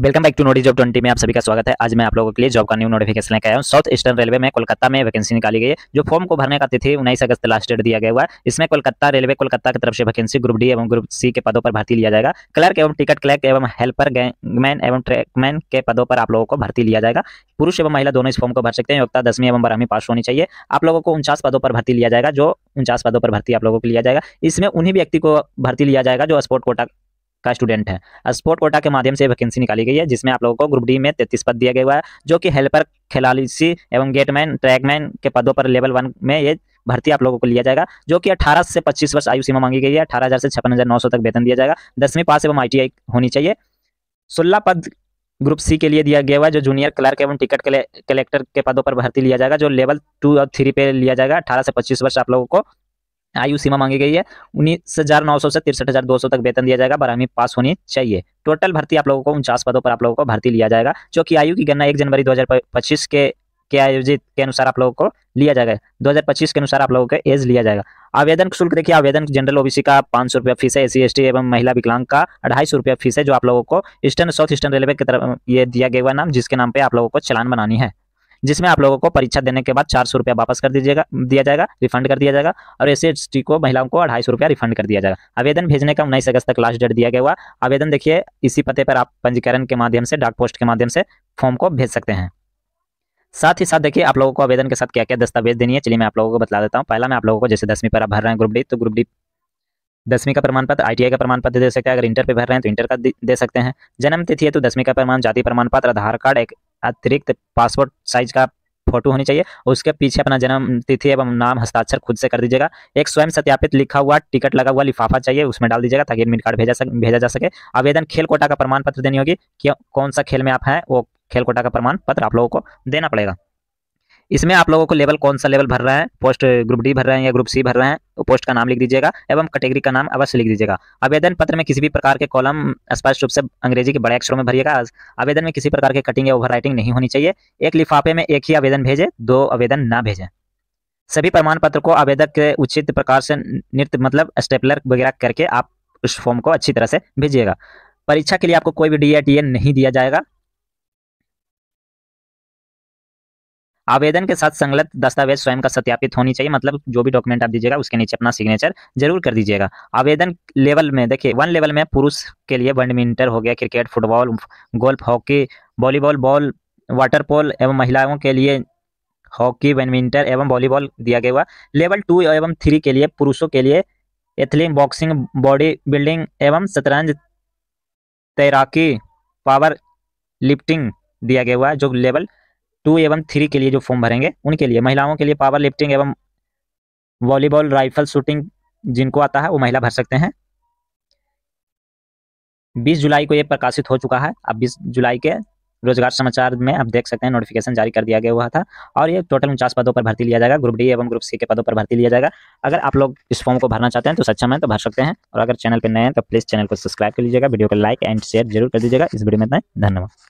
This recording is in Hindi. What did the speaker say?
welcome back to notice job twenty में आप सभी का स्वागत है आज मैं आप लोगों के लिए जॉब का न्यू नोटिफिकेशन लेकर आया हूँ साउथ ईस्टर्न रेलवे में कोलकाता में वैकेंसी निकाली गई है जो फॉर्म को भरने का तिथि उन्नीस अगस्त लास्ट डेट दिया गया हुआ है इसमें कोलकाता रेलवे कोलकाता की तरफ से वैकेंसी ग्रुप डी एवं ग्रुप सी के पदों पर भर्ती लिया जाएगा क्लर्क एवं टिकट क्लर्क एवं हेल्पर गैंगमैन एवं ट्रैकमैन के पदों पर आप लोगों को भर्ती लिया जाएगा पुरुष एवं महिला दोनों इस फॉर्म को भर सकते हैं योग्यता दसवीं एवं बारहवीं पास होनी चाहिए आप लोगों को उनचास पदों पर भर्ती लिया जाएगा जो उनचास पदों पर भर्ती आप लोगों को लिया जाएगा इसमें उन्हीं व्यक्ति को भर्ती लिया जाएगा जो स्पोर्ट कोटा का स्टूडेंट है स्पोर्ट कोटा के माध्यम से वैकेंसी निकाली गई है जिसमें आप लोगों को ग्रुप डी में तैतीस पद दिया गया है जो कि हेल्पर खिलाड़ी एवं गेटमैन ट्रैकमैन के पदों पर लेवल वन में ये भर्ती आप लोगों को लिया जाएगा जो कि 18 से 25 वर्ष आयु सीमा मांगी गई है 18,000 से छप्पन तक वेतन दिया जाएगा दसवीं पास एवं आई होनी चाहिए सोलह पद ग्रुप सी के लिए दिया गया हुआ है जो जूनियर क्लर्क एवं टिकट कलेक्टर के पदों पर भर्ती लिया जाएगा जो लेवल टू और थ्री पे लिया जाएगा अठारह से पच्चीस वर्ष आप लोगों को आयु सीमा मांगी गई है उन्नीस हजार नौ सौ से तिरसठ हजार दो सौ तक वेतन दिया जाएगा बारहवीं पास होनी चाहिए टोटल भर्ती आप लोगों को उनचास पदों पर आप लोगों को भर्ती लिया जाएगा जो कि आयु की गणना एक जनवरी दो के के आयोजित के अनुसार आप लोगों को लिया जाएगा 2025 के अनुसार आप लोगों का एज लिया जाएगा आवेदन शुल्क देखिए आवेदन जनरल ओबीसी का पांच सौ रुपया फीस है एसी एसटी एवं महिला विकलांग का अढ़ाई सौ रुपया फीस है जो आप लोगों को ईस्टर्न साउथ ईस्टर्न रेलवे की तरफ ये दिया गया नाम जिसके नाम पे आप लोगों को चलान बनानी है जिसमें आप लोगों को परीक्षा देने के बाद चार सौ रुपया वापस कर दीजिएगा दिया जाएगा रिफंड कर दिया जाएगा और एस सी को महिलाओं को अढ़ाई सौ रुपया रिफंड कर दिया जाएगा आवेदन भेजने का उन्नीस अगस्त तक लास्ट डेट दिया गया हुआ आवेदन देखिए इसी पते पर आप पंजीकरण के माध्यम से डाक पोस्ट के माध्यम से फॉर्म को भेज सकते हैं साथ ही साथ देखिए आप लोगों को आवेदन के साथ क्या क्या दस्तावेज देनी है चलिए मैं आप लोगों को बता देता हूँ पहला मैं आप लोगों को जैसे दसवीं पर आप भर रहे हैं ग्रुप डी तो ग्रुप डी दसवीं का प्रमाण पत्र आईटीआई का प्रमाण पत्र दे सकते हैं अगर इंटर पे भर रहे हैं तो इंटर का दे सकते हैं जन्म तिथि है तो दसवीं का प्रमाण जाति प्रमाण पत्र आधार कार्ड एक अतिरिक्त पासपोर्ट साइज का फोटो होनी चाहिए उसके पीछे अपना जन्म तिथि एवं नाम हस्ताक्षर खुद से कर दीजिएगा एक स्वयं सत्यापित लिखा हुआ टिकट लगा हुआ लिफाफा चाहिए उसमें डाल दीजिएगा ताकि एडमिट कार्ड भेजा सक, भेजा जा सके आवेदन खेल कोटा का प्रमाण पत्र देनी होगी कौन सा खेल में आप हैं वो खेल कोटा का प्रमाण पत्र आप लोगों को देना पड़ेगा इसमें आप लोगों को लेवल कौन सा लेवल भर रहा है पोस्ट ग्रुप डी भर रहे हैं या ग्रुप सी भर रहे हैं तो पोस्ट का नाम लिख दीजिएगा एवं कैटेगरी का नाम अवश्य लिख दीजिएगा आवेदन पत्र में किसी भी प्रकार के कॉलम स्पष्ट रूप से अंग्रेजी के बड़े अक्षरों में भरिएगा आवेदन में किसी प्रकार के कटिंग या ओवर नहीं होनी चाहिए एक लिफाफे में एक ही आवेदन भेजे दो आवेदन ना भेजें सभी प्रमाण पत्र को आवेदक के उचित प्रकार से नृत्य मतलब स्टेपलर वगैरह करके आप उस फॉर्म को अच्छी तरह से भेजिएगा परीक्षा के लिए आपको कोई भी डी नहीं दिया जाएगा आवेदन के साथ संगलत दस्तावेज स्वयं का सत्यापित होनी चाहिए मतलब जो भी डॉक्यूमेंट आप दीजिएगा उसके नीचे अपना सिग्नेचर जरूर कर दीजिएगा आवेदन लेवल में देखिए वन लेवल में पुरुष के लिए बैडमिंटन हो गया cricket football golf hockey volleyball ball water polo एवं महिलाओं के लिए हॉकी बैडमिंटन एवं वॉलीबॉल दिया गया हुआ लेवल टू एवं थ्री के लिए पुरुषों के लिए एथलीट बॉक्सिंग बॉडी बिल्डिंग एवं शतरंज तैराकी पावर लिफ्टिंग दिया गया हुआ है जो लेवल टू एवं थ्री के लिए जो फॉर्म भरेंगे उनके लिए महिलाओं के लिए पावर लिफ्टिंग एवं वॉलीबॉल राइफल शूटिंग जिनको आता है वो महिला भर सकते हैं 20 जुलाई को ये प्रकाशित हो चुका है अब 20 जुलाई के रोजगार समाचार में आप देख सकते हैं नोटिफिकेशन जारी कर दिया गया हुआ था और ये टोटल उनचास पदों पर भर्ती लिया जाएगा ग्रुप डी एवं ग्रुप सी के पदों पर भर्ती लिया जाएगा अगर आप लोग इस फॉर्म को भरना चाहते हैं तो सक्षम है तो भर सकते हैं और अगर चैनल पर नए हैं तो प्लीज़ चैनल को सब्सक्राइब कर लीजिएगा वीडियो को लाइक एंड शेयर जरूर कर दीजिएगा इस वीडियो में धन्यवाद